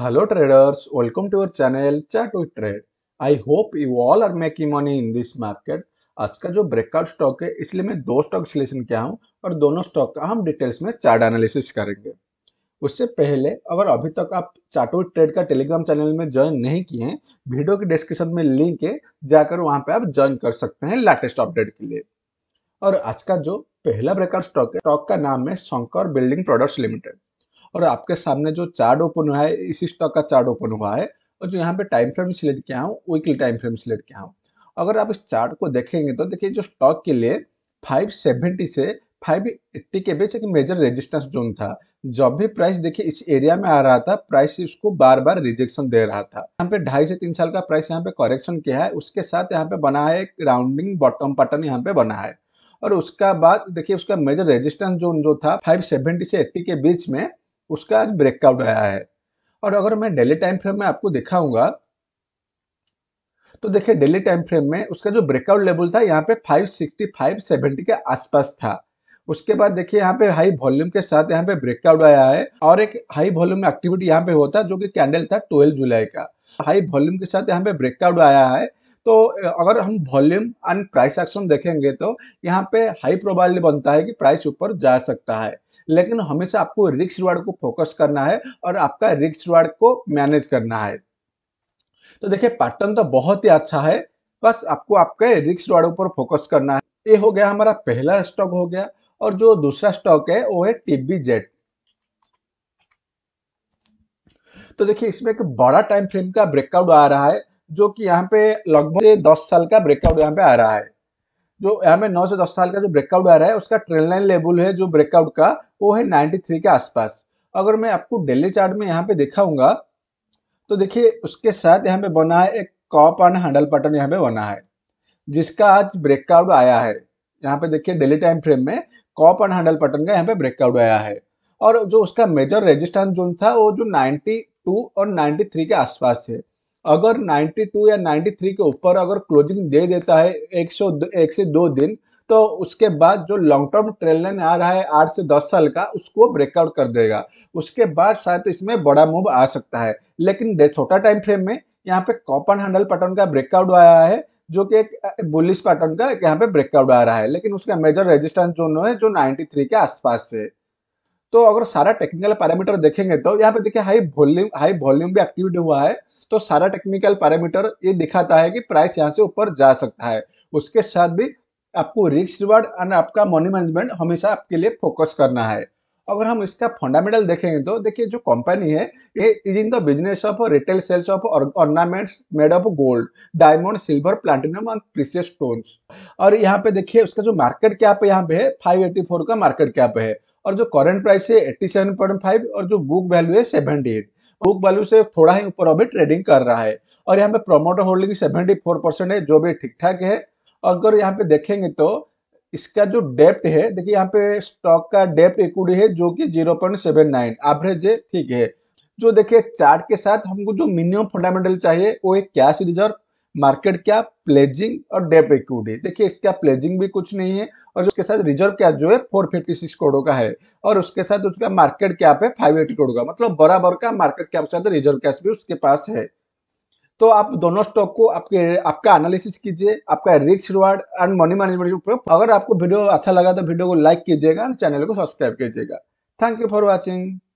Hello traders, welcome to our channel Chat with Trade. I hope you all are making money in this market. आज का जो breakout stock है इसलिए मैं दो स्टॉक सिलेक्शन किया हूँ और दोनों स्टॉक का हम डिटेल्स में चार्ट एनालिसिस करेंगे उससे पहले अगर अभी तक आप विथ ट्रेड का टेलीग्राम चैनल में ज्वाइन नहीं किए हैं वीडियो के डिस्क्रिप्शन में लिंक है जाकर वहाँ पे आप ज्वाइन कर सकते हैं लेटेस्ट अपडेट के लिए और आज का जो पहला ब्रेकआउट स्टॉक है स्टॉक का नाम है शंकर बिल्डिंग प्रोडक्ट्स लिमिटेड और आपके सामने जो चार्ट ओपन हुआ है इसी स्टॉक का चार्ट ओपन हुआ है और जो यहाँ पे टाइम फ्रेम सिलेक्ट किया हूँ वीकली टाइम फ्रेम सिलेक्ट किया हूँ अगर आप इस चार्ट को देखेंगे तो देखिए जो स्टॉक के लिए 570 से 580 के बीच एक मेजर रेजिस्टेंस जोन था जब भी प्राइस देखिए इस एरिया में आ रहा था प्राइस उसको बार बार रिजेक्शन दे रहा था यहाँ पे ढाई से तीन साल का प्राइस यहाँ पे करेक्शन किया है उसके साथ यहाँ पे बना है एक राउंडिंग बॉटम पैटर्न यहाँ पे बना है और उसका बाद देखिए उसका मेजर रेजिस्टेंस जोन जो था 570 से 80 के बीच में उसका आज ब्रेकआउट आया है और अगर मैं डेली टाइम फ्रेम में आपको दिखाऊंगा तो देखिए डेली टाइम फ्रेम में उसका जो ब्रेकआउट लेवल था यहाँ पे 565 70 के आसपास था उसके बाद देखिए यहाँ पे हाई वॉल्यूम के साथ यहाँ पे ब्रेकआउट आया है और एक हाई वॉल्यूम में एक्टिविटी यहाँ पे होता जो कि कैंडल था ट्वेल्व जुलाई का हाई वॉल्यूम के साथ यहाँ पे ब्रेकआउट आया है तो अगर हम वॉल्यूम एंड प्राइस एक्शन देखेंगे तो यहाँ पे हाई प्रोबाइल बनता है कि प्राइस ऊपर जा सकता है लेकिन हमेशा आपको रिक्स रिवार्ड को फोकस करना है और आपका रिक्स रिवार्ड को मैनेज करना है तो देखिए पैटर्न तो बहुत ही अच्छा है बस आपको आपके रिक्स रिवार्ड ऊपर फोकस करना है ये हो गया हमारा पहला स्टॉक हो गया और जो दूसरा स्टॉक है वो है टीबी जेट तो देखिए इसमें एक बड़ा टाइम फ्रेम का ब्रेकआउट आ रहा है जो कि यहाँ पे लगभग दस साल का ब्रेकआउट यहाँ पे आ रहा है जो यहाँ पे नौ से दस साल का जो ब्रेकआउट आ रहा है उसका ट्रेन लाइन लेवल है जो ब्रेकआउट का वो है थ्री के आसपास अगर मैं आपको डेली चार्ट में यहाँ पे दिखाऊंगा तो देखिए उसके साथ यहाँ पे बना है एक कॉप एंड हैंडल पैटर्न यहाँ पे बना है जिसका आज ब्रेकआउट आया है यहाँ पे देखिए डेली टाइम फ्रेम में कॉप एंड हैंडल पैटर्न का यहाँ पे ब्रेकआउट आया है और जो उसका मेजर रेजिस्टेंस जोन था वो जो 92 और 93 के आसपास है अगर 92 या 93 के ऊपर अगर क्लोजिंग दे देता है एक सौ एक से दो दिन तो उसके बाद जो लॉन्ग टर्म ट्रेंड लाइन आ रहा है आठ से दस साल का उसको ब्रेकआउट कर देगा उसके बाद शायद इसमें बड़ा मूव आ सकता है लेकिन छोटा टाइम फ्रेम में यहाँ पे कॉपन हैंडल पैटर्न का ब्रेकआउट आया है जो कि एक बुलिस पैटर्न का यहाँ पे ब्रेकआउट आ रहा है लेकिन उसका मेजर रेजिस्टेंस जोन है जो 93 के आसपास से तो अगर सारा टेक्निकल पैरामीटर देखेंगे तो यहाँ पे देखिए हाई वॉल्यूम हाई वॉल्यूम भी एक्टिवेट हुआ है तो सारा टेक्निकल पैरामीटर ये दिखाता है कि प्राइस यहाँ से ऊपर जा सकता है उसके साथ भी आपको रिक्स रिवार्ड एंड आपका मनी मैनेजमेंट हमेशा आपके लिए फोकस करना है अगर हम इसका फंडामेंटल देखेंगे तो देखिए जो कंपनी है ये is in the business of retail sales of ornaments made of gold diamond silver platinum and precious stones और यहाँ पे देखिए उसका जो मार्केट कैप यहाँ पे है 584 का मार्केट कैप है और जो करंट प्राइस है एट्टी सेवन पॉइंट फाइव और जो बुक वैल्यू है सेवेंटी एट बुक वैल्यू से थोड़ा ही ऊपर अभी ट्रेडिंग कर रहा है और यहाँ पे promoter holding seventy four percent है जो भी ठीक ठाक है अगर यहाँ पे देखेंगे तो इसका जो डेप्थ है देखिए यहाँ पे स्टॉक का डेप्थ इक्विटी है जो कि zero point seven nine average है ठीक है जो देखिए चार्ट के साथ हमको जो मिनिमम फंडामेंटल चाहिए वो है कैश रिजर्व मार्केट क्या प्लेजिंग और डेप इक्विटी देखिए इसका प्लेजिंग भी कुछ नहीं है और उसके साथ रिजर्व क्या जो है फोर फिफ्टी सिक्स करोड़ का है और उसके साथ उसका मार्केट कैप है फाइव एटी करोड़ का मतलब बराबर का मार्केट कैप साथ रिजर्व कैश भी उसके पास है तो आप दोनों स्टॉक को आपके आपका एनालिसिस कीजिए आपका रिक्स रिवार्ड एंड मनी मैनेजमेंट के अगर आपको वीडियो अच्छा लगा तो वीडियो को लाइक कीजिएगा चैनल को सब्सक्राइब कीजिएगा थैंक यू फॉर वॉचिंग